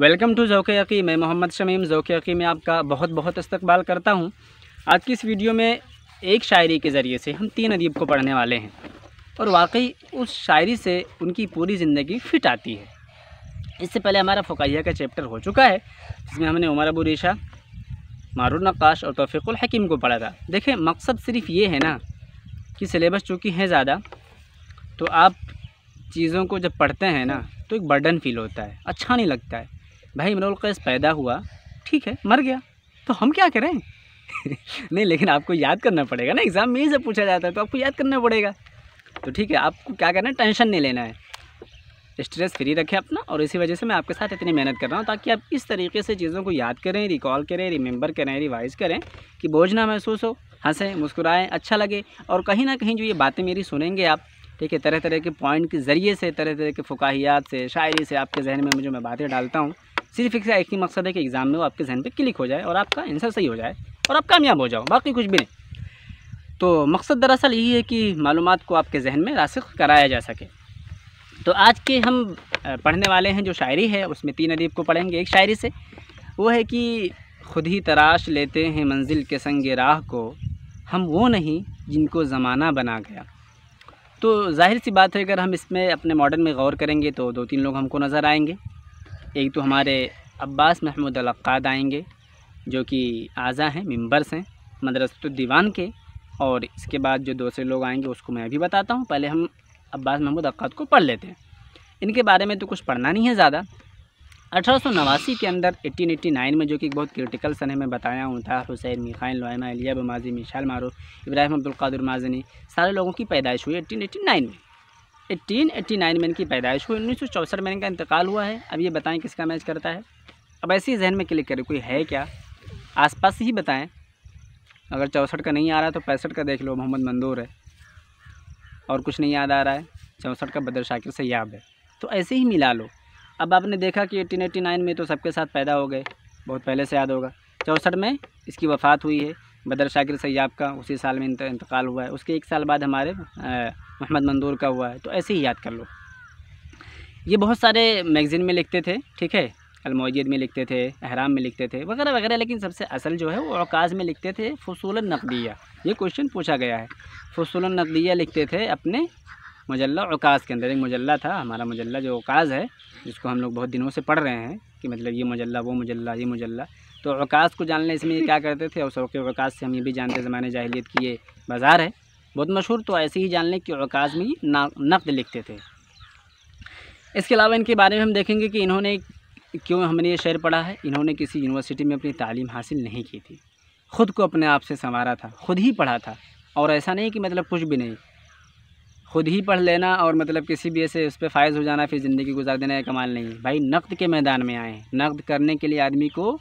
welcome to जौक यकी मैं मोहम्मद शमीम जौक यकी में आपका बहुत बहुत इस्तकबाल करता हूँ आज की इस वीडियो में एक शायरी के ज़रिए से हम तीन अदीब को पढ़ने वाले हैं और वाकई उस शायरी से उनकी पूरी ज़िंदगी फिट आती है इससे पहले हमारा फ़ोकाहिया का चैप्टर हो चुका है जिसमें हमने उमर अबू रेशा मारू नक्काश और तोफ़ीकुल हकीम को पढ़ा था देखें मकसद सिर्फ ये है ना कि सिलेबस चूँकि है ज़्यादा तो आप चीज़ों को जब पढ़ते हैं ना तो एक बर्डन फील होता है अच्छा नहीं लगता है भाई इमरान कैस पैदा हुआ ठीक है मर गया तो हम क्या करें नहीं लेकिन आपको याद करना पड़ेगा ना एग्ज़ाम में ही जब पूछा जाता है तो आपको याद करना पड़ेगा तो ठीक है आपको क्या करना है टेंशन नहीं लेना है स्ट्रेस फ्री रखें अपना और इसी वजह से मैं आपके साथ इतनी मेहनत कर रहा हूँ ताकि आप इस तरीके से चीज़ों को याद करें रिकॉल करें रिमेंबर करें रिवाइज़ करें कि बोझ ना महसूस हो हंसें मुस्कुराएं अच्छा लगे और कहीं ना कहीं जो ये बातें मेरी सुनेंगे आप ठीक है तरह तरह के पॉइंट के ज़रिए से तरह तरह के फ़ुकाहियात से शायरी से आपके जहन में जो मैं बातें डालता हूँ सिर्फ एक ही मकसद है कि एग्ज़ाम में वो आपके जहन पे क्लिक हो जाए और आपका आंसर सही हो जाए और आप कामयाब हो जाओ बाकी कुछ भी नहीं तो मकसद दरअसल यही है कि मालूम को आपके जहन में रासिक कराया जा सके तो आज के हम पढ़ने वाले हैं जो शायरी है उसमें तीन अदीब को पढ़ेंगे एक शायरी से वो है कि खुद ही तराश लेते हैं मंजिल के संग राह को हम वो नहीं जिनको ज़माना बना गया तो जाहिर सी बात है अगर हम इसमें अपने मॉडल में गौर करेंगे तो दो तीन लोग हमको नज़र आएंगे एक तो हमारे अब्बास महमूद अलक़ाद आएंगे जो कि आज़ा हैं मेम्बर्स हैं मदरसत दीवान के और इसके बाद जो दूसरे लोग आएंगे उसको मैं भी बताता हूँ पहले हम अब्बास महमूद अकाद को पढ़ लेते हैं इनके बारे में तो कुछ पढ़ना नहीं है ज़्यादा अठारह के अंदर 1889 में जो कि बहुत क्रिटिकल सन है मैं बताया हूँ था हुसैन मिखाइन लोमा अलिया बमाजी मिशाल मारू इब्राहिम अब्दुल्कादुर माजनी सारे लोगों की पैदाइश हुई 1889 में 1889 में इनकी पैदाइश हुई उन्नीस में इनका इंतकाल हुआ है अब ये बताएं किसका मैच करता है अब ऐसे ही जहन में क्लिक करें कोई है क्या आसपास ही बताएं अगर चौंसठ का नहीं आ रहा है तो पैंसठ का देख लो मोहम्मद मंदूर है और कुछ नहीं याद आ रहा है चौंसठ का बदर शाकिर से याद है तो ऐसे ही मिला लो अब आपने देखा कि एटीन एटी नाइन में तो सबके साथ पैदा हो गए बहुत पहले से याद होगा चौंसठ में इसकी वफ़ात हुई है बदर शाकिर सयाब का उसी साल में इंतकाल हुआ है उसके एक साल बाद हमारे मोहम्मद मंदूर का हुआ है तो ऐसे ही याद कर लो ये बहुत सारे मैगज़ीन में लिखते थे ठीक है अलमौजियत में लिखते थे अहराम में लिखते थे वगैरह वगैरह लेकिन सबसे असल जो है वो अवकाज़ में लिखते थे फसूल नकदिया ये क्वेश्चन पूछा गया है फसूल नकदिया लिखते थे अपने मुजल्ला अवकाज़ के अंदर एक मुजल्ला था हमारा मुजल्ला जो अवकाज़ है जिसको हम लोग बहुत दिनों से पढ़ रहे हैं कि मतलब ये मुजल्ला वो मुजल्ला ये मुजल्ला तो अवकाश को जानने इसमें ये क्या करते थे और सौके अवकाश से हम ये भी जानते ज़माने जाहिलियत की ये बाज़ार है बहुत मशहूर तो ऐसे ही जान लें कि अकाज में नक़द लिखते थे इसके अलावा इनके बारे में हम देखेंगे कि इन्होंने क्यों हमने ये शेर पढ़ा है इन्होंने किसी यूनिवर्सिटी में अपनी तालीम हासिल नहीं की थी ख़ुद को अपने आप से संवारा था ख़ुद ही पढ़ा था और ऐसा नहीं कि मतलब कुछ भी नहीं ख़ुद ही पढ़ लेना और मतलब किसी भी ऐसे उस पर फायज़ हो जाना फिर ज़िंदगी गुजार देना या कमाल नहीं है भाई नक़द के मैदान में आए नक़द करने के लिए आदमी को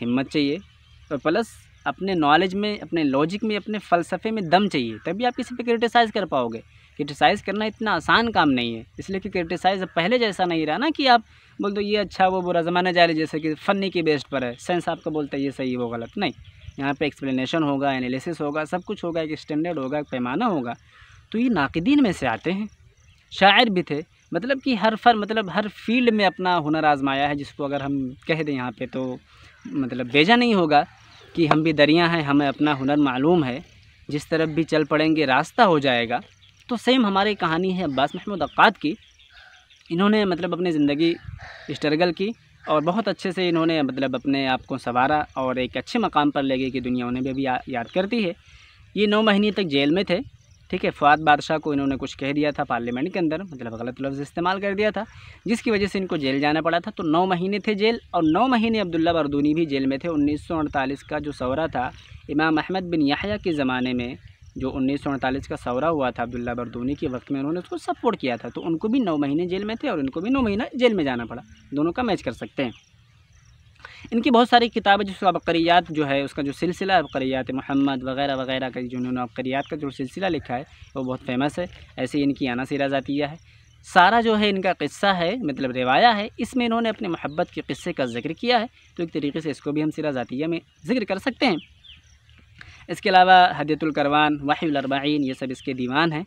हिम्मत चाहिए और प्लस अपने नॉलेज में अपने लॉजिक में अपने फ़लसफे में दम चाहिए तभी आप किसी पे क्रिटिसाइज़ कर पाओगे क्रिटिसाइज़ करना इतना आसान काम नहीं है इसलिए कि क्रिटिसाइज़ पहले जैसा नहीं रहा ना कि आप बोल दो ये अच्छा वो बुरा ज़माना जा है जैसे कि फ़नी की बेस्ट पर है साइंस आपका बोलता है ये सही वो गलत नहीं यहाँ पर एक्सप्लेनेशन होगा एनालिसिस होगा सब कुछ होगा एक स्टैंडर्ड होगा एक पैमाना होगा तो ये नाकदीन में से आते हैं शायर भी थे मतलब कि हर फर मतलब हर फील्ड में अपना हुनर आजमाया है जिसको अगर हम कह दें यहाँ पे तो मतलब भेजा नहीं होगा कि हम भी दरिया हैं हमें अपना हुनर मालूम है जिस तरफ भी चल पड़ेंगे रास्ता हो जाएगा तो सेम हमारी कहानी है अब्बास महमूद अक्त की इन्होंने मतलब अपनी ज़िंदगी स्ट्रगल की और बहुत अच्छे से इन्होंने मतलब अपने आप को संवारा और एक अच्छे मकाम पर ले गए कि दुनिया उन्हें भी, अभी याद करती है ये नौ महीने तक जेल में थे ठीक है फवाद बादशाह को इन्होंने कुछ कह दिया था पार्लियामेंट के अंदर मतलब गलत लफ्ज़ इस्तेमाल कर दिया था जिसकी वजह से इनको जेल जाना पड़ा था तो नौ महीने थे जेल और नौ महीने अब्दुल्ला बरदूनी भी जेल में थे उन्नीस का जो सौरा था इमाम अहमद बिन याहिया के ज़माने में जो उन्नीस का सौरा हुआ था अब्दुल्ला बरदूनी के वक्त में उन्होंने उसको सपोर्ट किया था तो उनको भी नौ महीने जेल में थे और उनको भी नौ महीना जेल में जाना पड़ा दोनों का मैच कर सकते हैं इनकी बहुत सारी किताबें जिसको अबकरियात जो है उसका जो सिलसिला अबकरियात मोहम्मद वगैरह वगैरह का जो उन्होंने अबकरियात का जो सिलसिला लिखा है वो बहुत फेमस है ऐसे इनकी आना सिरा ज़ातिया है सारा जो है इनका किस्सा है मतलब रिवाया है इसमें इन्होंने अपने मोहब्बत के किस्से का जिक्र किया है तो एक तरीके से इसको भी हम सिरा ज़ातिया में जिक्र कर सकते हैं इसके अलावा हदीतुलकरवान वाहिलरबाइन ये सब इसके दीवान हैं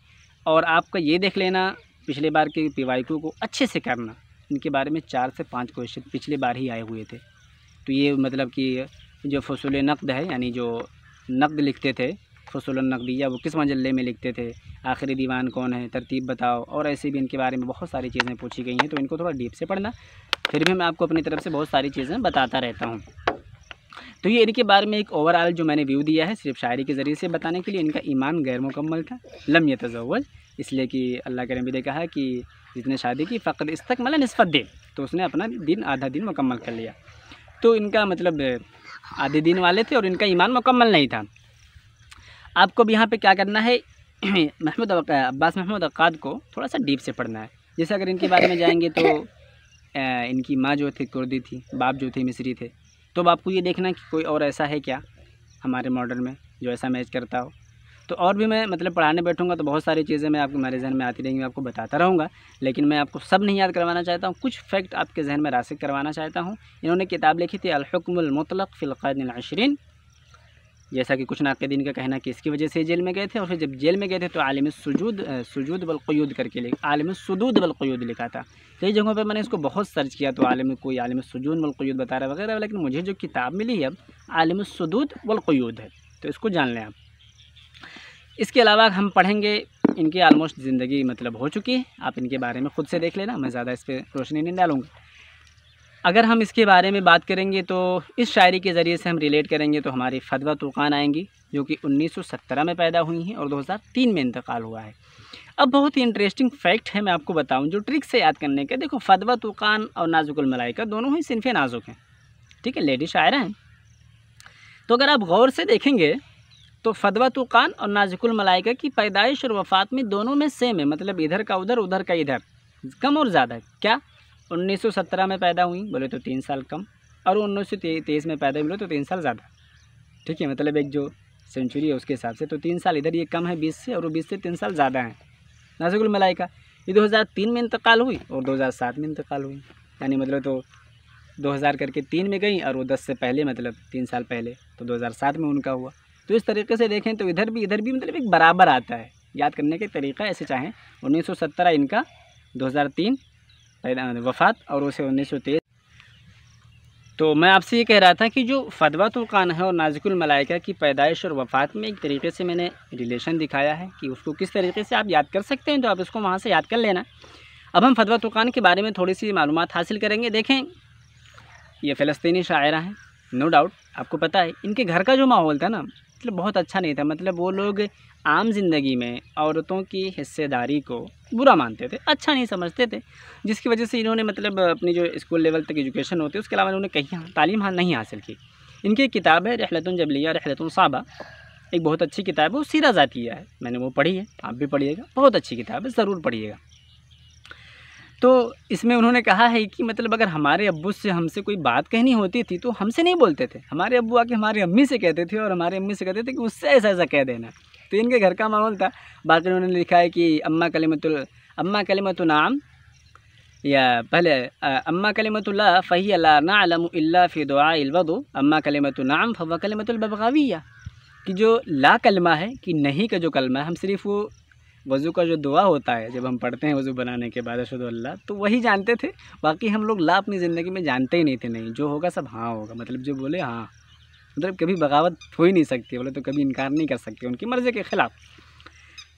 और आपका ये देख लेना पिछले बार के रिवायतों को अच्छे से करना इनके बारे में चार से पाँच क्वेश्चन पिछले बार ही आए हुए थे तो ये मतलब कि जो फसूल नकद है यानी जो नकद लिखते थे फसूल नकदिया वो किस मजल्ले में लिखते थे आखिरी दीवान कौन है तरतीब बताओ और ऐसे भी इनके बारे में बहुत सारी चीज़ें पूछी गई हैं तो इनको थोड़ा डीप से पढ़ना फिर भी मैं आपको अपनी तरफ से बहुत सारी चीज़ें बताता रहता हूँ तो ये इनके बारे में एक ओवरऑल जो मैंने व्यू दिया है सिर्फ शायरी के ज़रिए से बताने के लिए इनका ईमान गैर मुकम्मल था लम तजवल इसलिए कि अल्लाह के नबी ने कहा कि जिसने शादी की फ़क्त इस तक मतलब नस्बत दे तो उसने अपना दिन आधा दिन मुकम्मल कर लिया तो इनका मतलब आधे दिन वाले थे और इनका ईमान मुकम्मल नहीं था आपको भी यहाँ पे क्या करना है महमूद अब्बास महमूद अक्काद को थोड़ा सा डीप से पढ़ना है जैसे अगर इनके बारे में जाएंगे तो इनकी माँ जो थी कुर्दी थी बाप जो थे मिस्री थे तो अब आपको ये देखना कि कोई और ऐसा है क्या हमारे मॉडल में जो ऐसा मैच करता हो तो और भी मैं मतलब पढ़ाने बैठूंगा तो बहुत सारी चीज़ें मैं आपको मेरे जहन में आती रहेंगी मैं आपको बताता रहूँगा लेकिन मैं आपको सब नहीं याद करवाना चाहता हूँ कुछ फैक्ट आपके जहन में रासिक करवाना चाहता हूँ इन्होंने किताब लिखी थी अलहकमतलक फ़िलक़ादिनशरीन जैसा कि कुछ नाकदीन का कहना कि इसकी वजह से जेल में गए थे और फिर जब जेल में गए थे तो आलम सजूद सजूद बलक़यूद करके लिखा आलम सदूद बलक़यूद लिखा था कई जगहों पर मैंने इसको बहुत सर्च किया तो आलम कोई आलम सजूद बलक़यूद बता रहा वगैरह लेकिन मुझे जो किताब मिली है अब आलम सदूद बलक़यूद है तो इसको जान लें आप इसके अलावा हम पढ़ेंगे इनकी आलमोस्ट ज़िंदगी मतलब हो चुकी है आप इनके बारे में ख़ुद से देख लेना मैं ज़्यादा इस पर रोशनी नहीं डालूँगा अगर हम इसके बारे में बात करेंगे तो इस शायरी के ज़रिए से हम रिलेट करेंगे तो हमारी फतवा तूक़ान आएंगी जो कि 1917 में पैदा हुई हैं और 2003 में इंतकाल हुआ है अब बहुत ही इंटरेस्टिंग फैक्ट है मैं आपको बताऊं जो ट्रिक से याद करने का देखो फतवा तुकान और नाजुकुल मलाइका दोनों ही सिनफे नाजुक हैं ठीक है लेडी शायर हैं तो अगर आप गौर से देखेंगे तो फदवा तुकान और नाजिकुल मलाइका की पैदाइश और वफ़ात में दोनों में सेम है मतलब इधर का उधर उधर का इधर कम और ज़्यादा क्या 1917 में पैदा हुई बोले तो तीन साल कम और उन्नीस सौ में पैदा बोले तो तीन साल ज़्यादा ठीक है मतलब एक जो सेंचुरी है उसके हिसाब से तो तीन साल इधर ये कम है बीस से और वो बीस से तीन साल ज़्यादा हैं नाजिकुल मलाइका ये दो में इंतकाल हुई और दो में इंतकाल हुई यानी मतलब तो 2000 करके तीन में गई और वो दस से पहले मतलब तीन साल पहले तो 2007 में उनका हुआ तो इस तरीके से देखें तो इधर भी इधर भी मतलब एक बराबर आता है याद करने के तरीका ऐसे चाहें उन्नीस इनका 2003 वफात और उसे 1923 तो मैं आपसे ये कह रहा था कि जो फ़दवातुल्क़ान तो है और नाजिकुल मलाइका की पैदाइश और वफ़ात में एक तरीके से मैंने रिलेशन दिखाया है कि उसको किस तरीके से आप याद कर सकते हैं तो आप इसको वहाँ से याद कर लेना अब हम फ़दवातुल्क़ान तो के बारे में थोड़ी सी मालूम हासिल करेंगे देखें ये फ़लस्तनी शायरा हैं नो डाउट आपको पता है इनके घर का जो माहौल था ना मतलब बहुत अच्छा नहीं था मतलब वो लोग आम जिंदगी में औरतों की हिस्सेदारी को बुरा मानते थे अच्छा नहीं समझते थे जिसकी वजह से इन्होंने मतलब अपनी जो स्कूल लेवल तक एजुकेशन होती है उसके अलावा इन्होंने कहीं तालीम नहीं हासिल की इनकी किताब है रहलतन जबलिया रहलतन साबा एक बहुत अच्छी किताब है वो सीरा ज़ातिया है मैंने वो पढ़ी है आप भी पढ़िएगा बहुत अच्छी किताब है ज़रूर पढ़िएगा तो इसमें उन्होंने कहा है कि मतलब अगर हमारे अबू से हमसे कोई बात कहनी होती थी तो हमसे नहीं बोलते थे हमारे अबू आके हमारी अम्मी से कहते थे और हमारे अम्मी से कहते थे कि उससे ऐसा ऐसा कह देना तो इनके घर का माहौल था बाकी उन्होंने लिखा है कि अम्मा कलीमत अम्मा कलीमत नाम या पहले अम्मा कलमतुल्ला फ़ही अल्ला फ़ी दुआ अम्मा कलीमत नाम फ़वा कलमतुलबगाविया कि जो ला कलमा है कि नहीं का जो कलमा है हम सिर्फ वो वज़ू का जो दुआ होता है जब हम पढ़ते हैं वज़ू बनाने के बाद अल्लाह तो वही जानते थे बाकी हम लोग ला अपनी ज़िंदगी में जानते ही नहीं थे नहीं जो होगा सब हाँ होगा मतलब जो बोले हाँ मतलब कभी बगावत हो ही नहीं सकती बोले तो कभी इनकार नहीं कर सकते उनकी मर्ज़ी के ख़िलाफ़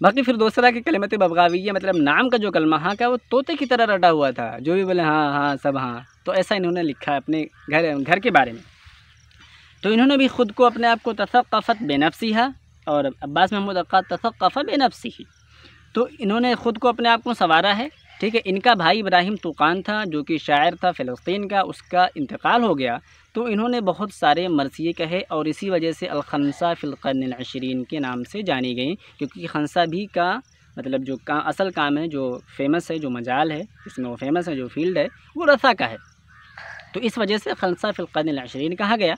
बाकी फिर दूसरा के कलमत बबगावी मतलब नाम का जो कलमा हाँ का वो तोते की तरह रटा हुआ था जो भी बोले हाँ हाँ सब हाँ तो ऐसा इन्होंने लिखा है अपने घर घर के बारे में तो इन्होंने भी ख़ुद को अपने आप को तसक़फ़त बेनफसी है और अब्बास महमूद अक्का तसक़फ़ा बेनफसी ही तो इन्होंने ख़ुद को अपने आप को संवारा है ठीक है इनका भाई इब्राहिम तुकान था जो कि शायर था फ़लस्तीन का उसका इंतकाल हो गया तो इन्होंने बहुत सारे मरसिए कहे और इसी वजह से अलखनसा फ़िलकनशरीन के नाम से जानी गई क्योंकि खनसा भी का मतलब जो का असल काम है जो फेमस है जो मजाल है इसमें वो फेमस है जो फील्ड है वो रसा का है तो इस वजह से खनसा फ़िलकनशरीन कहा गया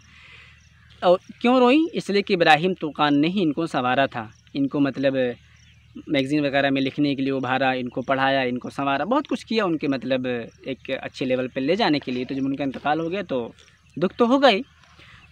और क्यों रोई इसलिए कि इब्राहिम तुकान ने ही इनको संवारा था इनको मतलब मैगज़ीन वगैरह में लिखने के लिए उभारा इनको पढ़ाया इनको संवारा बहुत कुछ किया उनके मतलब एक अच्छे लेवल पर ले जाने के लिए तो जब उनका इंतकाल हो गया तो दुख तो हो गई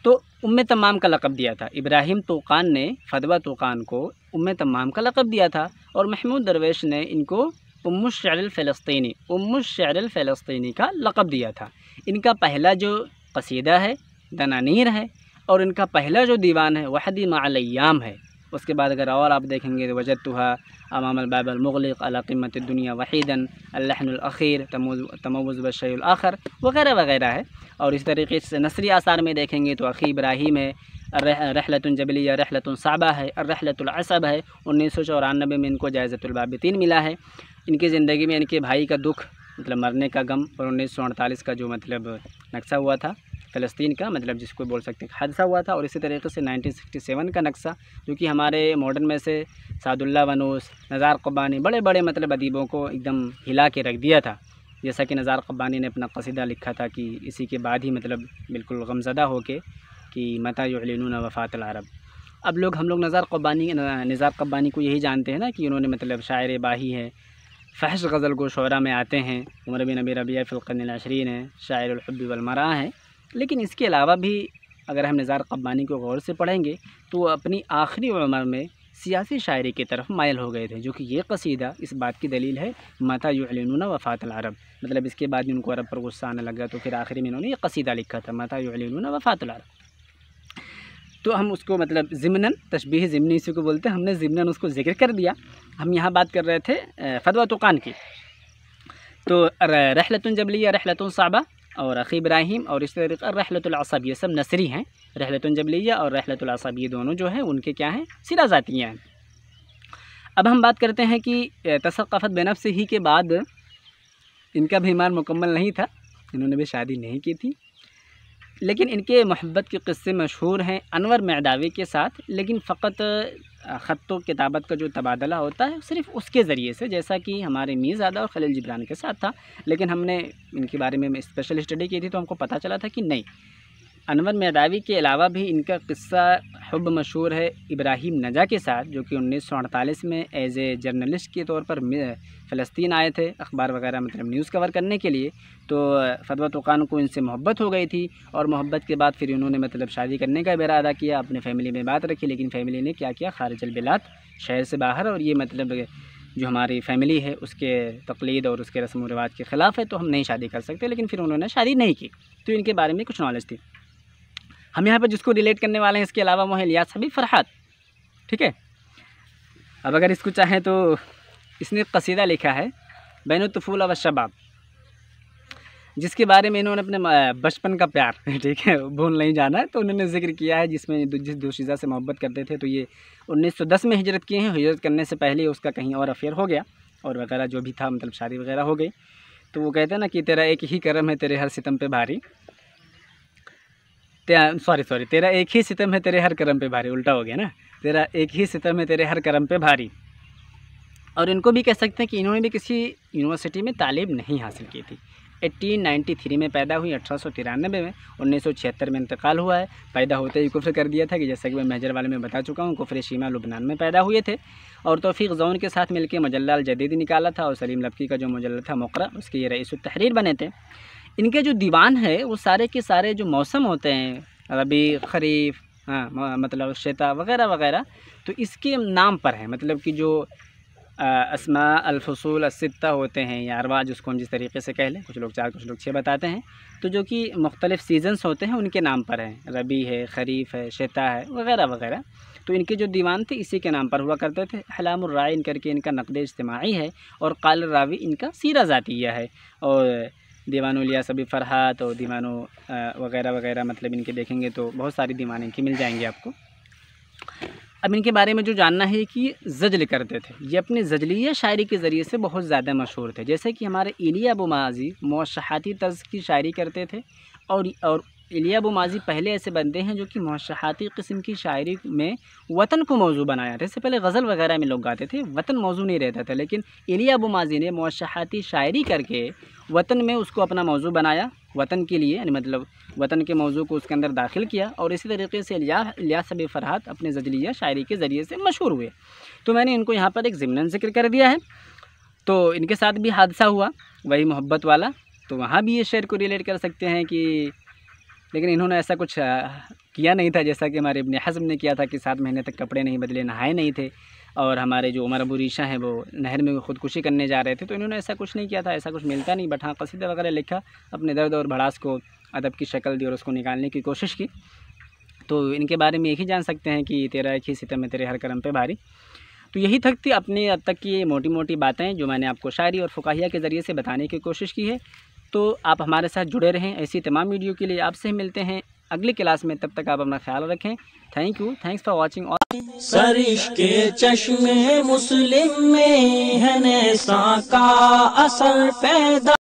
तो उम तमाम का लक़ब दिया था इब्राहिम तोकान ने फतवा तोकान को उम तमाम का लक़ब दिया था और महमूद दरवेश ने इनको उम्म शैरफ़लस्तनी उम्म शैरफ़लस्तनी का लक़ब दिया था इनका पहला जो कसीदा है दनानीर है और इनका पहला जो दीवान है वहदी मालयाम है उसके बाद अगर और आप देखेंगे तो वजतहा अमाम बाबल मुगलिक अलाक़मत दुनिया वहीदन अल्लाखीर तमोज़बशर वगैरह वगैरह है और इस तरीके से नसरी आसार में देखेंगे तो अखी इब्राहिम है रहलतुलजबली रहलतुलसाबा है रहलतुलसब है उन्नीस सौ चौरानबे में इनको जायज़तुलबाबितीन मिला है इनकी ज़िंदगी में इनके भाई का दुख मतलब मरने का गम और उन्नीस सौ अड़तालीस का जो मतलब नक्शा हुआ था फ़लस्तीन का मतलब जिसको बोल सकते हैं हादसा हुआ था और इसी तरीके से 1967 का नक्शा जो कि हमारे मॉडर्न में से सादुल्ला वनूस नज़ार क़ब्बानी बड़े बड़े मतलब अदीबों को एकदम हिला के रख दिया था जैसा कि नज़ार क़़ब्बानी ने अपना कसीदा लिखा था कि इसी के बाद ही मतलब बिल्कुल गमजदा हो के कि मता यलिन वफ़ात अरब अब लोग हम लोग नज़ार कब्बानी नज़ार क़ब्बानी को यही जानते हैं ना कि उन्होंने मतलब शायर बाही है फ़हश गज़ल को शरा में आते हैं उमर बिन अबी रबिया फ़िलकन आशरीन है शायर वलमरा हैं लेकिन इसके अलावा भी अगर हम निज़ार कब्बानी को गौर से पढ़ेंगे तो वो अपनी आखिरी उम्र में सियासी शायरी की तरफ मायल हो गए थे जो कि ये कसीदा इस बात की दलील है माता युलिन वफ़ात अरब मतलब इसके बाद में उनको अरब पर गुस्सा आने लगा तो फिर आखिरी में इन्होंने ये कसीदा लिखा था माता युलिन वफ़ात अरब तो हम उसको मतलब ज़मनन तशबी ज़िमनी इसी को बोलते हैं हमने ज़मनन उसको ज़िक्र कर दिया हम यहाँ बात कर रहे थे फ़तवा तुकान की तो जबली या रहलतुन साबा और अखी इब्राहिम और इस तरीक़ा रहलतलासब ये सब नसरी हैं रहलतुलजबलिया और रहलतलासब ये दोनों जो हैं उनके क्या हैं सिरा ज़ातियाँ हैं अब हम बात करते हैं कि बेनब से ही के बाद इनका भी ईमान मुकम्मल नहीं था इन्होंने भी शादी नहीं की थी लेकिन इनके मोहब्बत के किस्से मशहूर हैं अनवर मैदावी के साथ लेकिन फ़कत ख़त किताबत का जो तबादला होता है सिर्फ उसके ज़रिए से जैसा कि हमारे मीरज़ादा और खलील जिब्रान के साथ था लेकिन हमने इनके बारे में स्पेशल स्टडी की थी तो हमको पता चला था कि नहीं अनवर मेदावी के अलावा भी इनका किस्सा हब मशहूर है इब्राहिम नजा के साथ जो कि उन्नीस में एज ए जर्नलिस्ट के तौर पर फ़लस्तीन आए थे अखबार वगैरह मतलब न्यूज़ कवर करने के लिए तो फतवा तुकान को इनसे मोहब्बत हो गई थी और मोहब्बत के बाद फिर इन्होंने मतलब शादी करने का इरादा किया अपने फैमिली में बात रखी लेकिन फैमिली ने क्या किया खारिज अलबिलात शहर से बाहर और ये मतलब जो हमारी फैमिली है उसके तकलीद और उसके रस्म व रिवाज के ख़िलाफ़ है तो हम नहीं शादी कर सकते लेकिन फिर उन्होंने शादी नहीं की तो इनके बारे में कुछ नॉलेज थी हम यहाँ पर जिसको रिलेट करने वाले हैं इसके अलावा वो लिया सभी फरहत ठीक है अब अगर इसको चाहें तो इसने कसीदा लिखा है बैन तफूल अब शबाब जिसके बारे में इन्होंने अपने बचपन का प्यार ठीक है भूल नहीं जाना तो उन्होंने जिक्र किया है जिसमें जिस दोशीज़ा से मोहब्बत करते थे तो ये 1910 में हिजरत किए हैं हिजरत करने से पहले उसका कहीं और अफेयर हो गया और वगैरह जो भी था मतलब शादी वगैरह हो गई तो वो कहते हैं ना कि तेरा एक ही करम है तेरे हर सितम पे भारी सॉरी सॉरी तेरा एक ही सितम है तेरे हर कर्म पे भारी उल्टा हो गया ना तेरा एक ही सितम है तेरे हर कर्म पे भारी और इनको भी कह सकते हैं कि इन्होंने भी किसी यूनिवर्सिटी में तालीम नहीं हासिल की थी 1893 में पैदा हुई अठारह में उन्नीस में इंतकाल हुआ है पैदा होते ही कुफ्र कर दिया था कि जैसा कि मैं मेजर वाले में बता चुका हूँ कुफ्र शीमा लुबनान में पैदा हुए थे और तोफ़ी जौन के साथ मिलकर मजल्ला जदीद निकाला था और सलीम लबकी का जो मजल्ला था मकर उसके ये रईस तहरीर बने थे इनके जो दीवान है वो सारे के सारे जो मौसम होते हैं रबी खरीफ हाँ मतलब शेता वगैरह वगैरह तो इसके नाम पर है मतलब कि जो असमा अलफसूल असत्ता होते हैं या अरवा जिसको हम जिस तरीके से कह लें कुछ लोग चार कुछ लोग छः बताते हैं तो जो कि मुख्तलिफ़ सीजन्स होते हैं उनके नाम पर हैं रबी है खरीफ है शेता है वगैरह वगैरह तो इनके जो दीवान थे इसी के नाम पर हुआ करते थे हलाम राय इन करके इनका नकद इज्तमाही है और काल रावी इनका सीरा ज़ाती है और दीवानो लिया सभी फ़रहात और दीवानो वगैरह वगैरह मतलब इनके देखेंगे तो बहुत सारी दीवान इनकी मिल जाएंगी आपको अब इनके बारे में जो जानना है कि जजल करते थे ये अपने जजलीय शायरी के ज़रिए से बहुत ज़्यादा मशहूर थे जैसे कि हमारे इलिया बुमाजी माजी मौशहाती तर्ज की शायरी करते थे और और इलिया अबू माजी पहले ऐसे बंदे हैं जो कि मौशाती किस्म की शायरी में वतन को मौजू बनाया था इससे पहले गज़ल वगैरह में लोग गाते थे वतन मौजू नहीं रहता था लेकिन इलिया अबू माजी ने मौशाती शायरी करके वतन में उसको अपना मौजू बनाया वतन के लिए यानी मतलब वतन के मौजू को उसके अंदर दाखिल किया और इसी तरीके से लिया सब फरहत अपने जजलिया शायरी के ज़रिए से मशहूर हुए तो मैंने इनको यहाँ पर एक ज़मनन जिक्र कर दिया है तो इनके साथ भी हादसा हुआ वही मोहब्बत वाला तो वहाँ भी ये शेर को रिलेट कर सकते हैं कि लेकिन इन्होंने ऐसा कुछ किया नहीं था जैसा कि हमारे इबन हज़म ने किया था कि सात महीने तक कपड़े नहीं बदले नहाए नहीं थे और हमारे जो उमर अबू रीशा हैं वो नहर में ख़ुदकुशी करने जा रहे थे तो इन्होंने ऐसा कुछ नहीं किया था ऐसा कुछ मिलता नहीं बट हाँ वगैरह लिखा अपने दर्द और भड़ास को अदब की शक्ल दी और उसको निकालने की कोशिश की तो इनके बारे में यही जान सकते हैं कि तेरा एक ही सितम तेरे हर कर्म पे भारी तो यही थकती अपने अब तक की मोटी मोटी बातें जो मैंने आपको शायरी और फ़ुकाहिया के ज़रिए से बताने की कोशिश की है तो आप हमारे साथ जुड़े रहें ऐसी तमाम वीडियो के लिए आपसे मिलते हैं अगली क्लास में तब तक आप अपना ख्याल रखें thank you thanks for watching सरिश के चश्मे मुस्लिम में है का असर पैदा